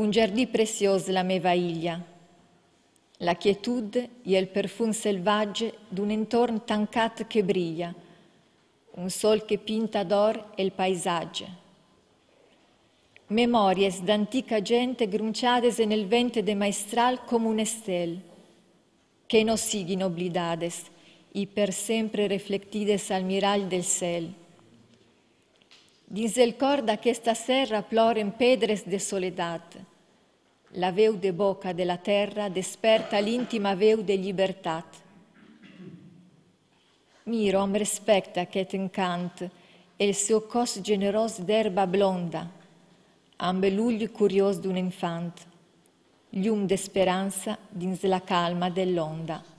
un giardì prezioso la meva iglia. La quietud e il perfum selvagge d'un intorno tancat che briglia, un sol che pinta d'or il paesaggio. Memories d'antica gente grunciades nel vente de maestral come un estel, che no sighin oblidades, e per sempre reflectides al miral del sel. el corda che sta serra ploren pedres de soledad, la veu de bocca della terra desperta l'intima veu de libertat. Mirom respecta ket incant e il suo cos generos d'erba blonda, ambe ambelugli curios d'un infant, lium de speranza dins la calma dell'onda.